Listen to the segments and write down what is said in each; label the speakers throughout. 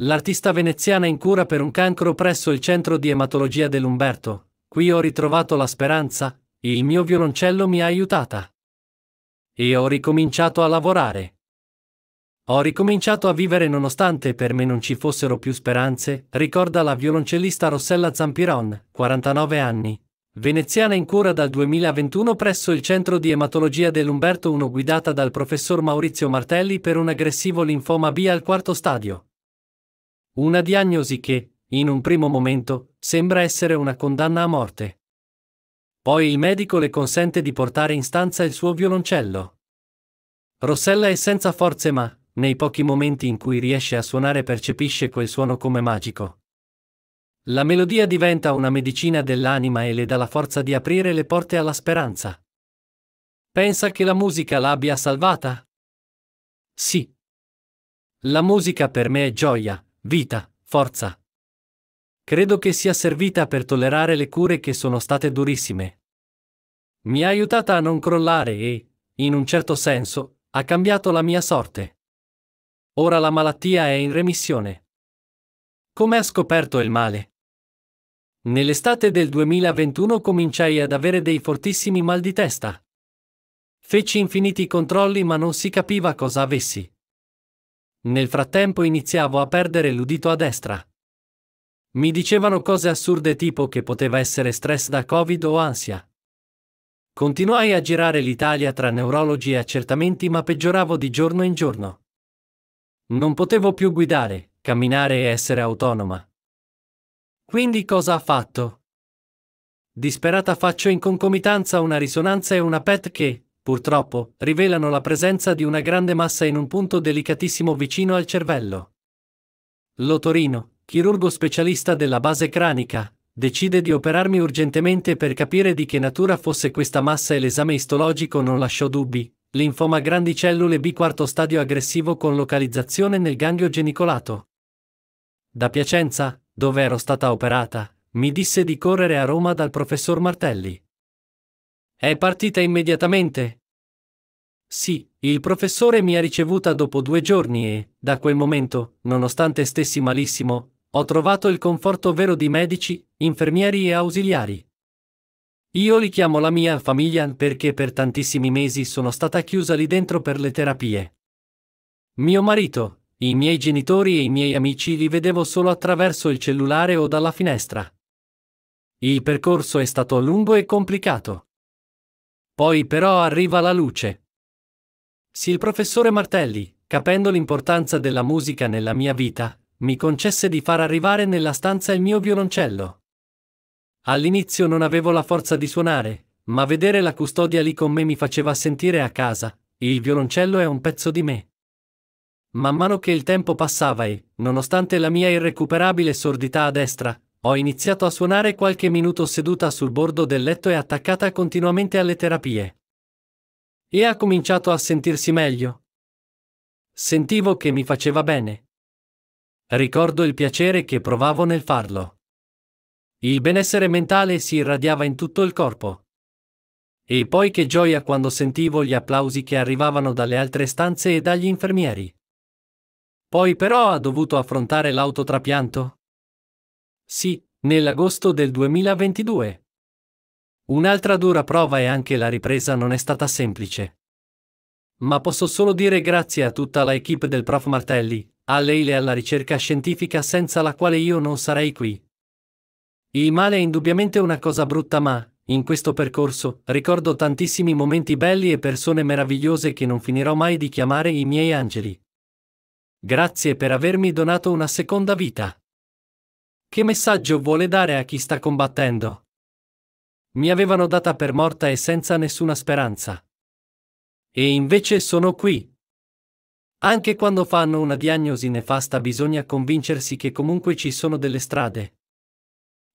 Speaker 1: L'artista veneziana in cura per un cancro presso il centro di ematologia dell'Umberto. Qui ho ritrovato la speranza, il mio violoncello mi ha aiutata. E ho ricominciato a lavorare. Ho ricominciato a vivere nonostante per me non ci fossero più speranze, ricorda la violoncellista Rossella Zampiron, 49 anni, veneziana in cura dal 2021 presso il centro di ematologia dell'Umberto 1 guidata dal professor Maurizio Martelli per un aggressivo linfoma B al quarto stadio. Una diagnosi che, in un primo momento, sembra essere una condanna a morte. Poi il medico le consente di portare in stanza il suo violoncello. Rossella è senza forze ma, nei pochi momenti in cui riesce a suonare percepisce quel suono come magico. La melodia diventa una medicina dell'anima e le dà la forza di aprire le porte alla speranza. Pensa che la musica l'abbia salvata? Sì. La musica per me è gioia, Vita, forza. Credo che sia servita per tollerare le cure che sono state durissime. Mi ha aiutata a non crollare e, in un certo senso, ha cambiato la mia sorte. Ora la malattia è in remissione. Come ha scoperto il male? Nell'estate del 2021 cominciai ad avere dei fortissimi mal di testa. Feci infiniti controlli ma non si capiva cosa avessi. Nel frattempo iniziavo a perdere l'udito a destra. Mi dicevano cose assurde tipo che poteva essere stress da Covid o ansia. Continuai a girare l'Italia tra neurologi e accertamenti ma peggioravo di giorno in giorno. Non potevo più guidare, camminare e essere autonoma. Quindi cosa ha fatto? Disperata faccio in concomitanza una risonanza e una PET che, purtroppo, rivelano la presenza di una grande massa in un punto delicatissimo vicino al cervello. L'otorino, chirurgo specialista della base cranica, decide di operarmi urgentemente per capire di che natura fosse questa massa e l'esame istologico non lasciò dubbi. Linfoma grandi cellule B quarto stadio aggressivo con localizzazione nel ganglio genicolato. Da Piacenza, dove ero stata operata, mi disse di correre a Roma dal professor Martelli. È partita immediatamente? Sì, il professore mi ha ricevuta dopo due giorni e, da quel momento, nonostante stessi malissimo, ho trovato il conforto vero di medici, infermieri e ausiliari. Io li chiamo la mia famiglia perché per tantissimi mesi sono stata chiusa lì dentro per le terapie. Mio marito, i miei genitori e i miei amici li vedevo solo attraverso il cellulare o dalla finestra. Il percorso è stato lungo e complicato. Poi però arriva la luce. Sì, il professore Martelli, capendo l'importanza della musica nella mia vita, mi concesse di far arrivare nella stanza il mio violoncello. All'inizio non avevo la forza di suonare, ma vedere la custodia lì con me mi faceva sentire a casa, il violoncello è un pezzo di me. Man mano che il tempo passava e, nonostante la mia irrecuperabile sordità a destra, ho iniziato a suonare qualche minuto seduta sul bordo del letto e attaccata continuamente alle terapie. E ha cominciato a sentirsi meglio. Sentivo che mi faceva bene. Ricordo il piacere che provavo nel farlo. Il benessere mentale si irradiava in tutto il corpo. E poi che gioia quando sentivo gli applausi che arrivavano dalle altre stanze e dagli infermieri. Poi però ha dovuto affrontare l'autotrapianto. Sì, nell'agosto del 2022. Un'altra dura prova e anche la ripresa non è stata semplice. Ma posso solo dire grazie a tutta la equipe del Prof Martelli, a lei e alla ricerca scientifica senza la quale io non sarei qui. Il male è indubbiamente una cosa brutta ma, in questo percorso, ricordo tantissimi momenti belli e persone meravigliose che non finirò mai di chiamare i miei angeli. Grazie per avermi donato una seconda vita. Che messaggio vuole dare a chi sta combattendo? Mi avevano data per morta e senza nessuna speranza. E invece sono qui. Anche quando fanno una diagnosi nefasta bisogna convincersi che comunque ci sono delle strade.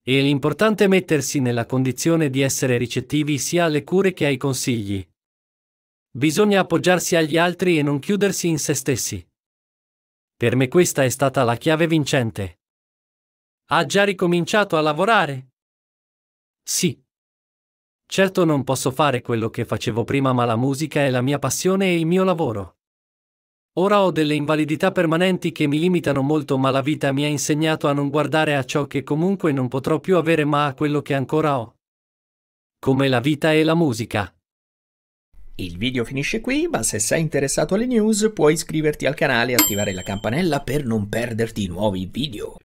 Speaker 1: E l'importante è mettersi nella condizione di essere ricettivi sia alle cure che ai consigli. Bisogna appoggiarsi agli altri e non chiudersi in se stessi. Per me questa è stata la chiave vincente. Ha già ricominciato a lavorare? Sì. Certo non posso fare quello che facevo prima ma la musica è la mia passione e il mio lavoro. Ora ho delle invalidità permanenti che mi limitano molto ma la vita mi ha insegnato a non guardare a ciò che comunque non potrò più avere ma a quello che ancora ho. Come la vita e la musica. Il video finisce qui, ma se sei interessato alle news puoi iscriverti al canale e attivare la campanella per non perderti nuovi video.